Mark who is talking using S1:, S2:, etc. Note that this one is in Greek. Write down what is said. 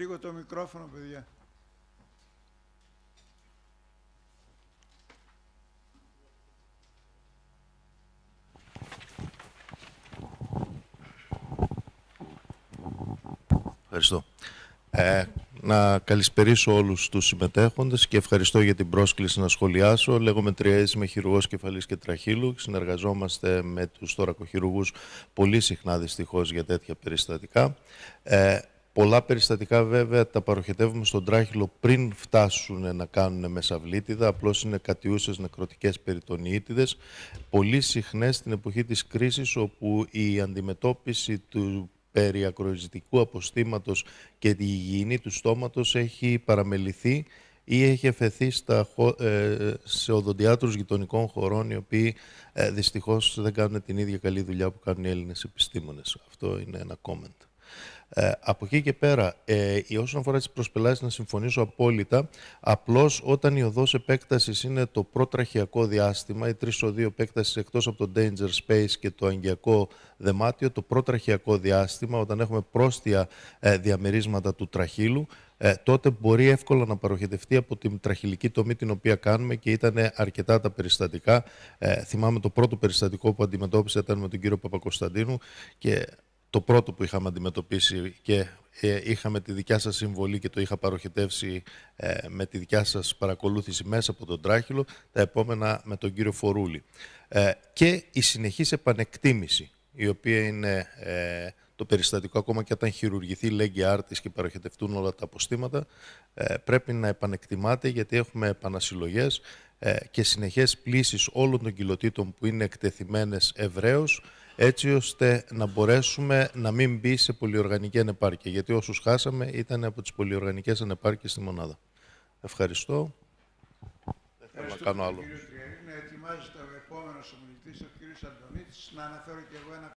S1: λίγο το μικρόφωνο, παιδιά. Ευχαριστώ. Ε, να καλησπερίσω όλους τους συμμετέχοντες και ευχαριστώ για την πρόσκληση να σχολιάσω. Λέγομαι Τριέζης, είμαι χειρουργός κεφαλής και τραχύλου. Συνεργαζόμαστε με τους τωρακοχειρουργούς πολύ συχνά δυστυχώς για τέτοια περιστατικά. Ε, Πολλά περιστατικά βέβαια τα παροχετεύουμε στον τράχυλο πριν φτάσουν να κάνουν μεσαβλίτιδα, απλώς είναι κατιούσες νεκροτικές περιτονίτιδε. Πολύ συχνές στην εποχή της κρίσης όπου η αντιμετώπιση του περί αποστήματο αποστήματος και τη υγιεινή του στόματος έχει παραμεληθεί ή έχει εφεθεί στα, ε, σε οδοντιάτρους γειτονικών χωρών οι οποίοι ε, δυστυχώς δεν κάνουν την ίδια καλή δουλειά που κάνουν οι Έλληνες επιστήμονες. Αυτό είναι ένα comment. Ε, από εκεί και πέρα, ε, όσον αφορά τις προσπελάσεις, να συμφωνήσω απόλυτα. Απλώς όταν η οδός επέκτασης είναι το προτραχιακό διάστημα, οι τρεις οδοί επέκτασης εκτός από το danger space και το αγγιακό δεμάτιο, το προτραχιακό διάστημα, όταν έχουμε πρόστια ε, διαμερίσματα του τραχύλου, ε, τότε μπορεί εύκολα να παροχετευτεί από την τραχυλική τομή την οποία κάνουμε και ήταν αρκετά τα περιστατικά. Ε, θυμάμαι το πρώτο περιστατικό που αντιμετώπισα ήταν με τον κύριο Παπακοσταντίνου και το πρώτο που είχαμε αντιμετωπίσει και ε, είχαμε τη δικιά σας συμβολή και το είχα παροχετεύσει ε, με τη δικιά σας παρακολούθηση μέσα από τον Τράχυλο, τα επόμενα με τον κύριο Φορούλη. Ε, και η συνεχής επανεκτίμηση, η οποία είναι το περιστατικό ακόμα και όταν χειρουργηθεί λέγει άρτης και παροχετευτούν όλα τα αποστήματα, πρέπει να επανεκτιμάται γιατί έχουμε επανασυλλογές, ε, και συνεχές πλήσεις όλων των κοιλωτήτων που είναι εκτεθειμένες ευρέως, έτσι ώστε να μπορέσουμε να μην μπει σε πολυοργανική ανεπάρκεια, γιατί όσους χάσαμε ήταν από τις πολυοργανικές ανεπάρκειες στη μονάδα. Ευχαριστώ. Δεν θέλω να κάνω άλλο. Να Αντωνίτης, να αναφέρω